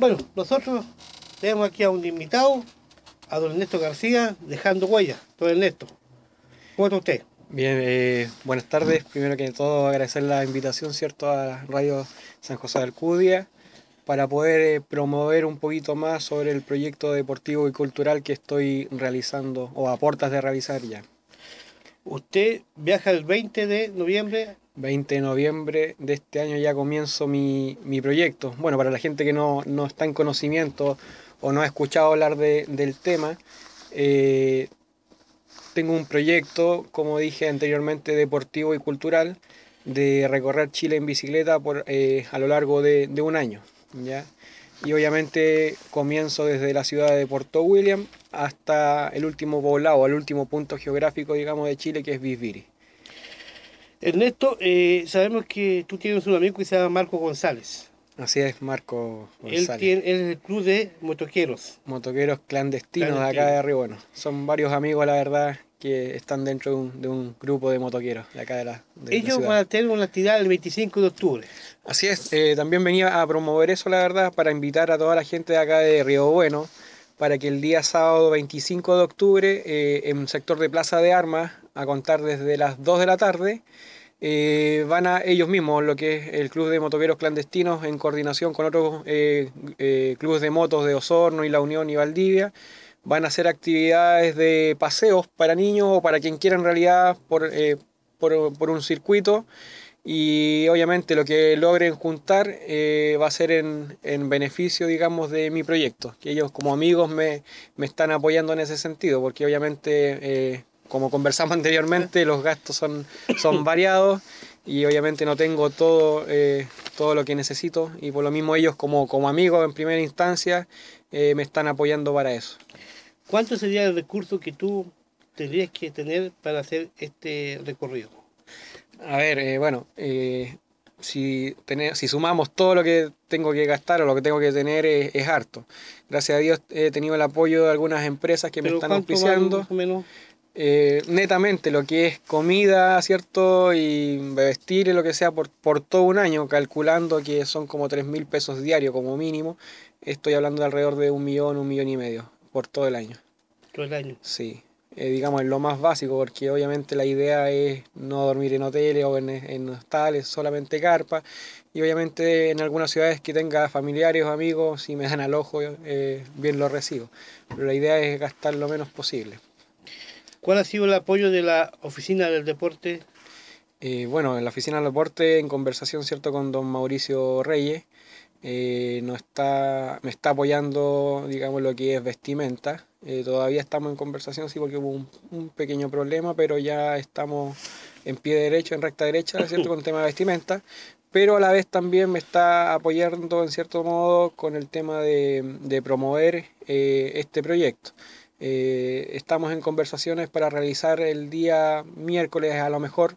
Bueno, nosotros tenemos aquí a un invitado, a don Ernesto García, dejando huella. Don Ernesto, ¿cómo está usted? Bien, eh, buenas tardes. Primero que todo, agradecer la invitación, ¿cierto?, a Radio San José de Alcudia para poder eh, promover un poquito más sobre el proyecto deportivo y cultural que estoy realizando o aportas de realizar ya. Usted viaja el 20 de noviembre 20 de noviembre de este año ya comienzo mi, mi proyecto. Bueno, para la gente que no, está en conocimiento o no ha escuchado hablar del tema, eh, tengo un proyecto, como dije anteriormente, deportivo y cultural de recorrer Chile en bicicleta por, eh, a lo largo de, de un año. ¿ya? Y obviamente comienzo desde la ciudad de Puerto William hasta el último poblado, el último punto geográfico, digamos, de Chile, que es Visviri. Ernesto, eh, sabemos que tú tienes un amigo que se llama Marco González. Así es, Marco González. Él, es el club de motoqueros. Motoqueros clandestinos de acá de Río Bueno, son varios amigos, la verdad, que están dentro de un, grupo de motoqueros de acá de la Ellos van a tener una actividad el 25 de octubre. Así es, eh, también venía a promover eso, la verdad, para invitar a toda la gente de acá de Río Bueno, para que el día sábado 25 de octubre, eh, en el sector de Plaza de Armas, a contar desde las 2 de la tarde. Eh, van a ellos mismos, lo que es el Club de motoveros Clandestinos, en coordinación con otros eh, eh, clubes de motos de Osorno y La Unión y Valdivia. Van a hacer actividades de paseos para niños o para quien quiera en realidad por, un circuito. Y obviamente lo que logren juntar va a ser en, beneficio, digamos, de mi proyecto. Que ellos como amigos me, me están apoyando en ese sentido, porque obviamente como conversamos anteriormente, los gastos son, son variados y obviamente no tengo todo, eh, todo lo que necesito y por lo mismo ellos como, como amigos en primera instancia eh, me están apoyando para eso. ¿Cuánto sería el recurso que tú tendrías que tener para hacer este recorrido? A ver, eh, bueno, si, si sumamos todo lo que tengo que gastar o lo que tengo que tener es, harto. Gracias a Dios he tenido el apoyo de algunas empresas que me están auspiciando. Más menos? Eh, netamente lo que es comida, ¿cierto? Y vestir lo que sea por, por todo un año, calculando que son como 3 mil pesos diarios como mínimo, estoy hablando de alrededor de un millón, un millón y medio por todo el año. Todo el año. Sí. Eh, digamos, es lo más básico, porque obviamente la idea es no dormir en hoteles o en, hostales, solamente carpa. Y obviamente en algunas ciudades que tenga familiares o amigos, si me dan al ojo, eh, bien lo recibo. Pero la idea es gastar lo menos posible. ¿Cuál ha sido el apoyo de la Oficina del Deporte? Eh, bueno, en la Oficina del Deporte, en conversación cierto con don Mauricio Reyes, eh, está, me está apoyando, digamos, lo que es vestimenta. Eh, todavía estamos en conversación, sí, porque hubo un, pequeño problema, pero ya estamos en pie derecho, en recta derecha, ¿cierto?, con el tema de vestimenta. Pero a la vez también me está apoyando, en cierto modo, con el tema de, promover este proyecto. Eh, estamos en conversaciones para realizar el día miércoles a lo mejor.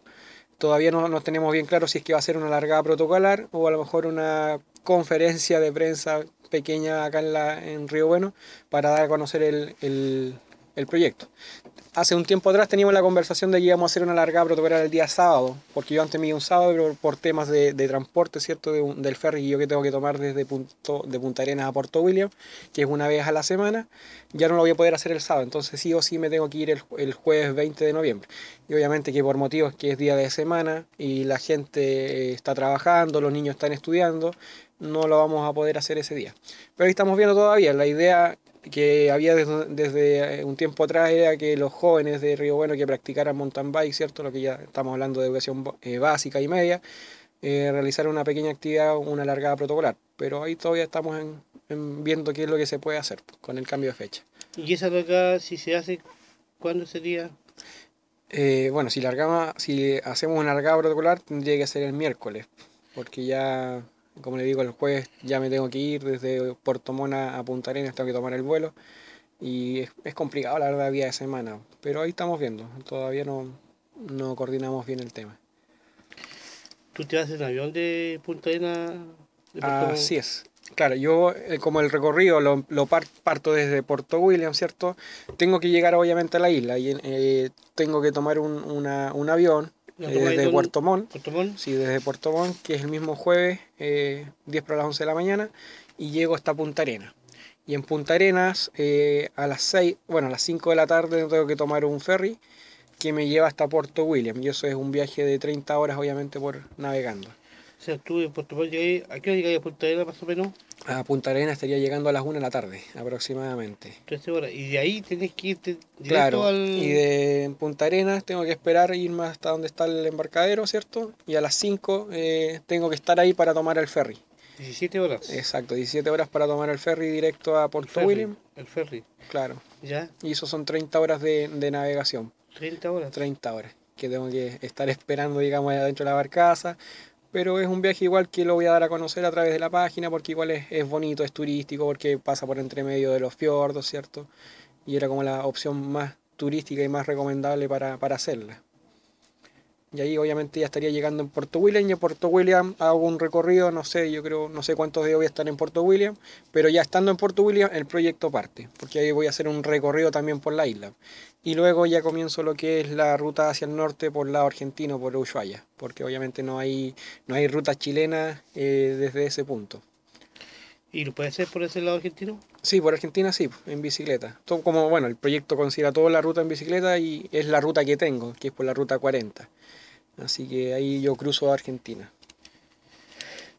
Todavía no, nos tenemos bien claro si es que va a ser una largada protocolar o a lo mejor una conferencia de prensa pequeña acá en, la, en Río Bueno para dar a conocer el, el, el proyecto. Hace un tiempo atrás teníamos la conversación de que íbamos a hacer una larga protocola el día sábado, porque yo antes me iba un sábado, pero por temas de, transporte, ¿cierto? De un, del ferry que yo que tengo que tomar desde punto, de Punta Arenas a Puerto William, que es una vez a la semana, ya no lo voy a poder hacer el sábado, entonces sí o sí me tengo que ir el, jueves 20 de noviembre. Y obviamente que por motivos que es día de semana y la gente eh, está trabajando, los niños están estudiando, no lo vamos a poder hacer ese día. Pero estamos viendo todavía, la idea que había desde, eh, un tiempo atrás era que los jóvenes de Río Bueno que practicaran mountain bike, ¿cierto? Lo que ya estamos hablando de educación eh, básica y media, eh, realizar una pequeña actividad, una largada protocolar. Pero ahí todavía estamos viendo qué es lo que se puede hacer con el cambio de fecha. ¿Y esa largada, si se hace, cuándo sería? Eh, bueno, si, largamos, si hacemos una largada protocolar, tendría que ser el miércoles, porque ya como le digo, el jueves ya me tengo que ir desde Puerto Mona a Punta Arenas, tengo que tomar el vuelo. Y es, complicado la verdad vía de semana, pero ahí estamos viendo, todavía no, coordinamos bien el tema. ¿Tú te vas en avión de Punta Arenas? Así es. Claro, yo eh, como el recorrido lo, parto desde Puerto William, ¿cierto? Tengo que llegar obviamente a la isla y eh, tengo que tomar un, un avión eh, desde Puerto Montt. desde Puerto que es el mismo jueves, 10 eh, para las 11 de la mañana, y llego hasta Punta Arenas. Y en Punta Arenas, eh, a las 6, bueno, a las 5 de la tarde tengo que tomar un ferry que me lleva hasta Puerto William. Y eso es un viaje de 30 horas, obviamente, por navegando. ¿a qué hora llegaría a Punta Arenas más o menos? A Punta Arenas estaría llegando a las 1 de la tarde aproximadamente. Y de ahí tenés que irte claro, al... Y de Punta Arenas tengo que esperar e irme hasta donde está el embarcadero, ¿cierto? Y a las 5 eh, tengo que estar ahí para tomar el ferry. 17 horas. Exacto, 17 horas para tomar el ferry directo a Puerto William. El ferry. Claro. ¿Ya? Y eso son 30 horas de, navegación. 30 horas. 30 horas. Que tengo que estar esperando, digamos, adentro de la barcaza pero es un viaje igual que lo voy a dar a conocer a través de la página, porque igual es, bonito, es turístico, porque pasa por entre medio de los fiordos, ¿cierto? Y era como la opción más turística y más recomendable para, para hacerla. Y ahí obviamente ya estaría llegando en Puerto William y en Puerto William hago un recorrido, no sé, yo creo, no sé cuántos días voy a estar en Puerto William, pero ya estando en Puerto William el proyecto parte, porque ahí voy a hacer un recorrido también por la isla. Y luego ya comienzo lo que es la ruta hacia el norte por lado argentino, por Ushuaia, porque obviamente no hay, no hay rutas chilenas eh, desde ese punto. ¿Y lo puede hacer por ese lado argentino? Sí, por Argentina sí, en bicicleta. como, bueno, el proyecto considera toda la ruta en bicicleta y es la ruta que tengo, que es por la ruta 40. Así que ahí yo cruzo a Argentina.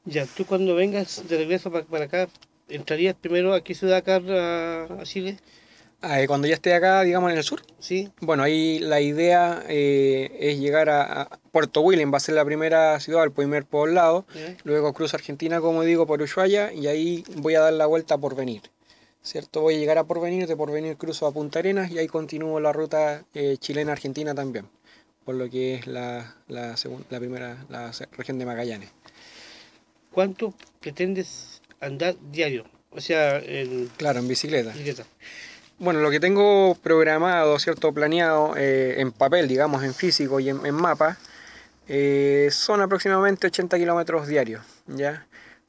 Ya, tú cuando vengas de regreso para, acá, ¿entrarías primero a ciudad acá a, Chile? Ah, eh, cuando ya esté acá, digamos en el sur. Sí. Bueno, ahí la idea eh, es llegar a, Puerto William, va a ser la primera ciudad, el primer poblado. Luego cruzo Argentina, como digo, por Ushuaia y ahí voy a dar la vuelta por venir. ¿Cierto? Voy a llegar a Porvenir, de Porvenir cruzo a Punta Arenas y ahí continúo la ruta eh, chilena-argentina también por lo que es la, la, primera la región de Magallanes. ¿Cuánto pretendes andar diario? O sea, en... claro, en bicicleta. Bueno, lo que tengo programado, cierto, planeado eh, en papel, digamos, en físico y en, mapa, eh, son aproximadamente 80 kilómetros diarios, ¿ya?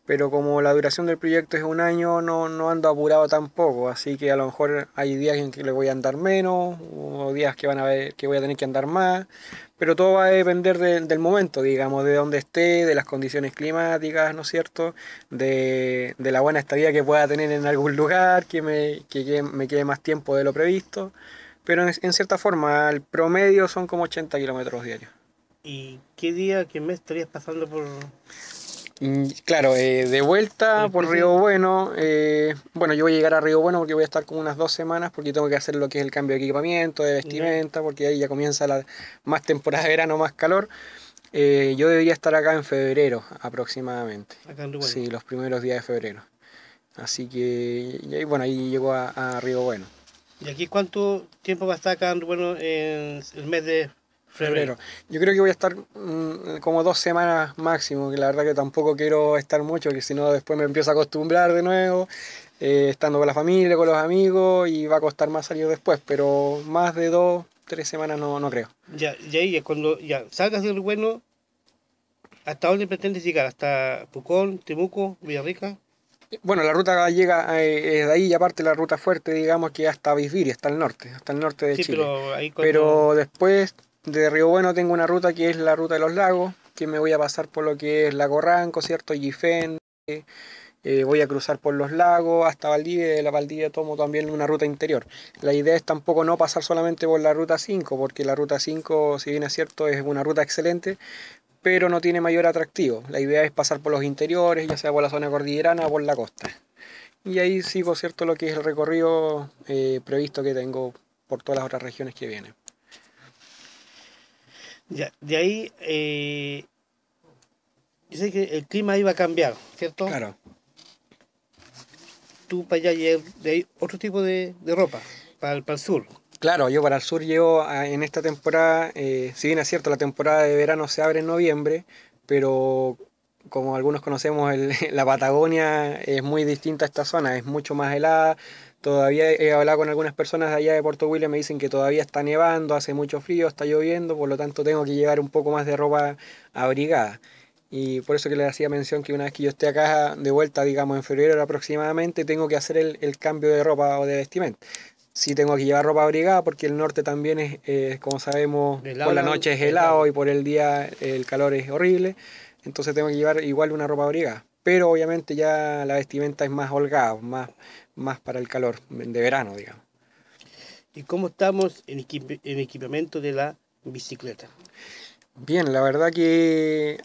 pero como la duración del proyecto es un año, no, ando apurado tampoco, así que a lo mejor hay días en que le voy a andar menos, o días que, van a ver, que voy a tener que andar más, pero todo va a depender del momento, digamos, de dónde esté, de las condiciones climáticas, ¿no es cierto?, de, la buena estadía que pueda tener en algún lugar, que me, me quede más tiempo de lo previsto, pero en, en cierta forma, el promedio son como 80 kilómetros diarios. ¿Y qué día, qué mes estarías pasando por...? Mm, claro, eh, de vuelta por Río Bueno. Eh, bueno, yo voy a llegar a Río Bueno porque voy a estar como unas dos semanas porque tengo que hacer lo que es el cambio de equipamiento, de vestimenta, porque ahí ya comienza la más temporada de verano, más calor. Eh, yo debería estar acá en febrero aproximadamente. Acá en Sí, los primeros días de febrero. Así que, bueno, ahí llego a, a, Río Bueno. ¿Y aquí cuánto tiempo va a estar acá en Río Bueno en el mes de febrero. Yo creo que voy a estar mm, como dos semanas máximo, que la verdad que tampoco quiero estar mucho, que si no después me empiezo a acostumbrar de nuevo, eh, estando con la familia, con los amigos, y va a costar más salir después, pero más de dos, tres semanas no, no creo. Ya, ya, es cuando ya salgas del bueno, ¿hasta dónde pretendes llegar? ¿Hasta Pucón, Temuco, Villarrica? Bueno, la ruta llega eh, de ahí y aparte la ruta fuerte, digamos que hasta Bisbiri, hasta el norte, hasta el norte de sí, Chile. Pero, ahí pero después de Río Bueno tengo una ruta que es la ruta de los lagos, que me voy a pasar por lo que es Lago Ranco, ¿cierto? y eh, voy a cruzar por los lagos hasta Valdivia, de la Valdivia tomo también una ruta interior. La idea es tampoco no pasar solamente por la ruta 5, porque la ruta 5, si bien es cierto, es una ruta excelente, pero no tiene mayor atractivo. La idea es pasar por los interiores, ya sea por la zona cordillerana o por la costa. Y ahí sigo, ¿cierto?, lo que es el recorrido eh, previsto que tengo por todas las otras regiones que vienen de ahí, eh, que el clima iba a cambiar, ¿cierto? Claro. Tú para allá llevas otro tipo de, ropa, para, para el sur. Claro, yo para el sur llevo ah, en esta temporada, eh, si bien es cierto, la temporada de verano se abre en noviembre, pero como algunos conocemos, el, la Patagonia es muy distinta a esta zona, es mucho más helada, Todavía he hablado con algunas personas allá de Puerto William, me dicen que todavía está nevando, hace mucho frío, está lloviendo, por lo tanto tengo que llevar un poco más de ropa abrigada. Y por eso que les hacía mención que una vez que yo esté acá de vuelta, digamos en febrero aproximadamente, tengo que hacer el, el cambio de ropa o de vestimenta. Sí tengo que llevar ropa abrigada porque el norte también es, eh, como sabemos, por la noche es helado, y por el día el calor es horrible. Entonces tengo que llevar igual una ropa abrigada. Pero obviamente ya la vestimenta es más holgada, más, más para el calor de verano, digamos. ¿Y cómo estamos en, el equipamiento de la bicicleta? Bien, la verdad que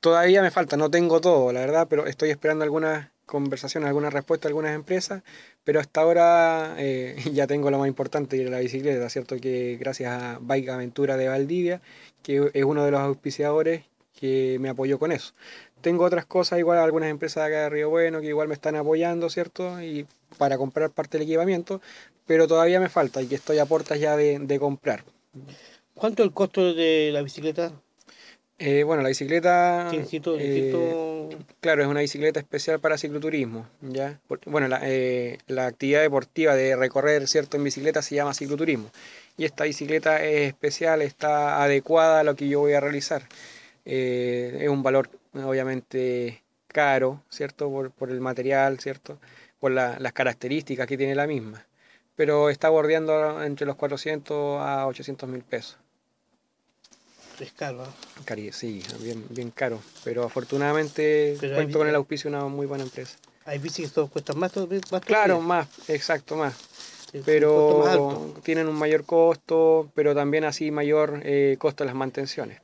todavía me falta, no tengo todo, la verdad, pero estoy esperando alguna conversación alguna respuesta algunas empresas, pero hasta ahora eh, ya tengo lo más importante de la bicicleta, ¿cierto? Que gracias a Bike Aventura de Valdivia, que es uno de los auspiciadores que me apoyó con eso. Tengo otras cosas, igual algunas empresas de acá de Río Bueno que igual me están apoyando, ¿cierto? Y para comprar parte del equipamiento, pero todavía me falta y que estoy a puertas ya de, comprar. ¿Cuánto el costo de la bicicleta? Eh, bueno, la bicicleta. ¿Qué eh, claro, es una bicicleta especial para cicloturismo. ¿ya? Bueno, la, eh, la, actividad deportiva de recorrer cierto en bicicleta se llama cicloturismo. Y esta bicicleta es especial, está adecuada a lo que yo voy a realizar. Eh, es un valor obviamente caro, ¿cierto? Por, el material, ¿cierto? Por las características que tiene la misma. Pero está bordeando entre los 400 a 800 mil pesos. Es caro, ¿eh? sí, bien, caro. Pero afortunadamente cuento con el auspicio de una muy buena empresa. Hay bicis que todo cuestan más, Claro, más, exacto, más pero tienen un mayor costo, pero también así mayor eh, costo las mantenciones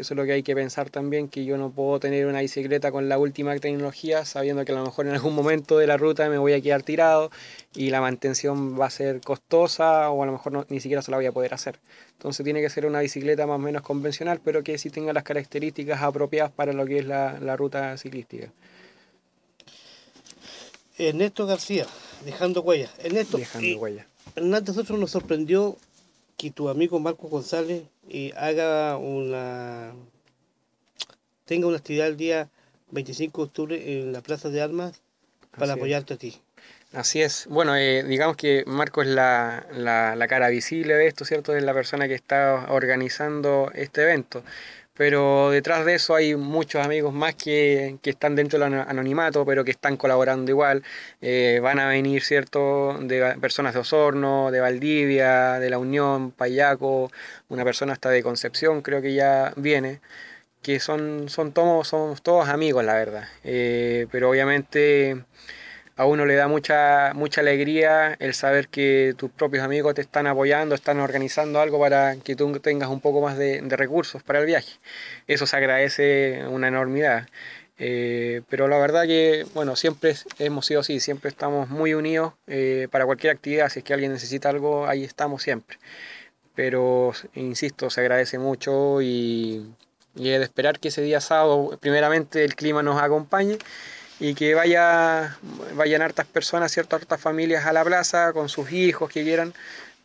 eso es lo que hay que pensar también, que yo no puedo tener una bicicleta con la última tecnología sabiendo que a lo mejor en algún momento de la ruta me voy a quedar tirado y la mantención va a ser costosa o a lo mejor ni siquiera se la voy a poder hacer. Entonces tiene que ser una bicicleta más o menos convencional, pero que sí tenga las características apropiadas para lo que es la, ruta ciclística. Ernesto García, dejando huellas. Ernesto, dejando eh, huellas. Hernández nosotros nos sorprendió que tu amigo Marco González eh, haga una tenga una actividad el día 25 de octubre en la Plaza de Armas para apoyarte a ti. Así es. Bueno, eh, digamos que Marco es la, la, la, cara visible de esto, ¿cierto? Es la persona que está organizando este evento pero detrás de eso hay muchos amigos más que, están dentro del anonimato, pero que están colaborando igual. Eh, van a venir, ¿cierto?, de personas de Osorno, de Valdivia, de La Unión, Payaco, una persona hasta de Concepción creo que ya viene que son, son, todos, son todos amigos, la verdad. Eh, pero obviamente a uno le da mucha, mucha alegría el saber que tus propios amigos te están apoyando, están organizando algo para que tú tengas un poco más de, recursos para el viaje. Eso se agradece una enormidad. Eh, pero la verdad que, bueno, siempre hemos sido así, siempre estamos muy unidos eh, para cualquier actividad, si es que alguien necesita algo, ahí estamos siempre. Pero, insisto, se agradece mucho y, y de esperar que ese día sábado, primeramente, el clima nos acompañe y que vaya, vayan hartas personas, ¿cierto? hartas familias a la plaza con sus hijos que quieran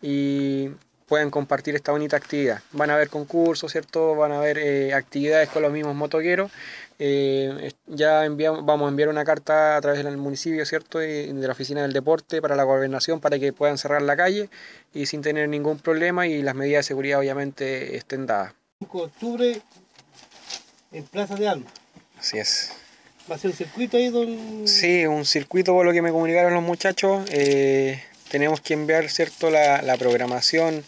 y puedan compartir esta bonita actividad. Van a haber concursos, ¿cierto? Van a haber eh, actividades con los mismos motoqueros. Eh, ya enviamos, vamos a enviar una carta a través del municipio, ¿cierto? De, la oficina del deporte para la gobernación para que puedan cerrar la calle y sin tener ningún problema y las medidas de seguridad obviamente estén dadas. 5 de octubre en Plaza de Alma. Así es. ¿Va a ser un circuito ahí, don...? Sí, un circuito, por lo que me comunicaron los muchachos. Eh, tenemos que enviar, ¿cierto?, la, programación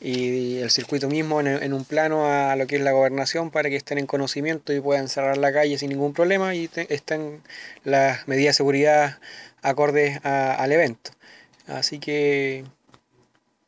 y el circuito mismo en, un plano a lo que es la gobernación para que estén en conocimiento y puedan cerrar la calle sin ningún problema y estén están las medidas de seguridad acordes al evento. Así que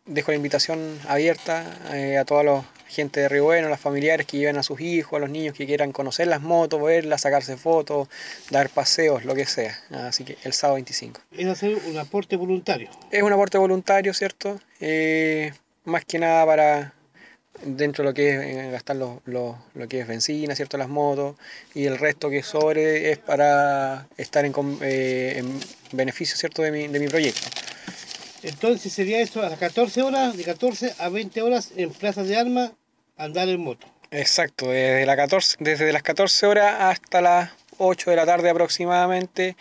dejo la invitación abierta eh, a todos los gente de Río Bueno, las familiares que llevan a sus hijos, a los niños que quieran conocer las motos, verlas, sacarse fotos, dar paseos, lo que sea. Así que el sábado 25. Es hacer un aporte voluntario. Es un aporte voluntario, ¿cierto? Eh, más que nada para dentro de lo que es eh, gastar lo, que es benzina, ¿cierto? Las motos y el resto que sobre es para estar en, eh, beneficio, ¿cierto? De mi, de proyecto. Entonces sería esto a 14 horas, de 14 a 20 horas en Plaza de Armas andar en moto. Exacto, desde, desde las 14 horas hasta las 8 de la tarde aproximadamente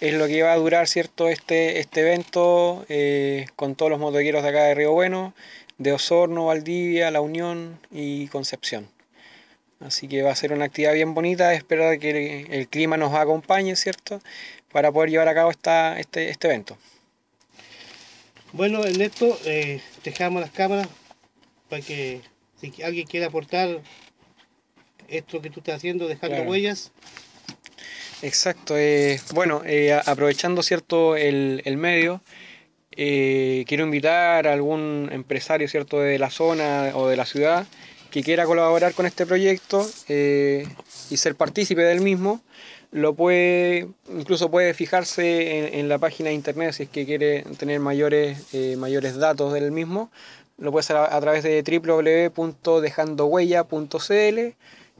es lo que va a durar cierto este, este evento eh, con todos los motoqueros de acá de Río Bueno, de Osorno, Valdivia, La Unión y Concepción. Así que va a ser una actividad bien bonita, esperar que el, clima nos acompañe, ¿cierto? Para poder llevar a cabo este, este, evento. Bueno, en esto eh, dejamos las cámaras para que si alguien quiere aportar esto que tú estás haciendo, dejando huellas. Exacto. Eh, bueno, eh, aprovechando cierto el, medio, eh, quiero invitar a algún empresario cierto de la zona o de la ciudad que quiera colaborar con este proyecto y ser partícipe del mismo, lo puede, incluso puede fijarse en, la página de internet si es que quiere tener mayores, mayores datos del mismo lo puede hacer a, través de www.dejandohuella.cl.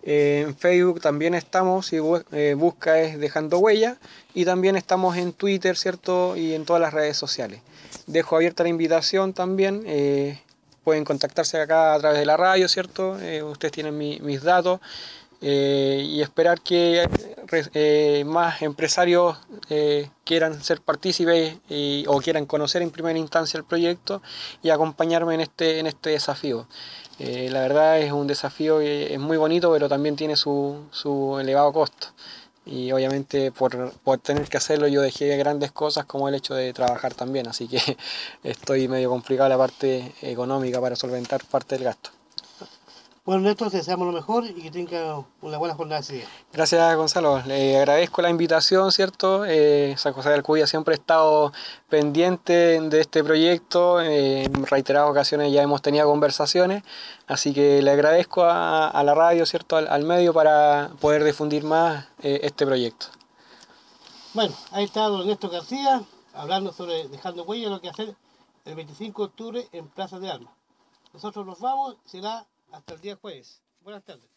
Eh, en Facebook también estamos, si eh, busca es Dejando Huella, y también estamos en Twitter, ¿cierto? Y en todas las redes sociales. Dejo abierta la invitación también, eh, pueden contactarse acá a través de la radio, ¿cierto? ustedes tienen mis datos eh, y esperar que eh, eh, más empresarios quieran ser partícipes o quieran conocer en primera instancia el proyecto y acompañarme en este, en este desafío. la verdad es un desafío que es muy bonito, pero también tiene su, elevado costo. Y obviamente por, por, tener que hacerlo yo dejé grandes cosas como el hecho de trabajar también, así que estoy medio complicado la parte económica para solventar parte del gasto. Bueno, Néstor, deseamos lo mejor y que tenga una buena jornada Gracias, Gonzalo. Le agradezco la invitación, ¿cierto? Eh, San José de ha siempre ha estado pendiente de este proyecto. Eh, en reiteradas ocasiones ya hemos tenido conversaciones. Así que le agradezco a, la radio, ¿cierto? Al, medio para poder difundir más eh, este proyecto. Bueno, ahí está don Néstor García hablando sobre dejando huella lo que hacer el 25 de octubre en Plaza de Armas. Nosotros nos vamos, será hasta el día jueves. Buenas tardes.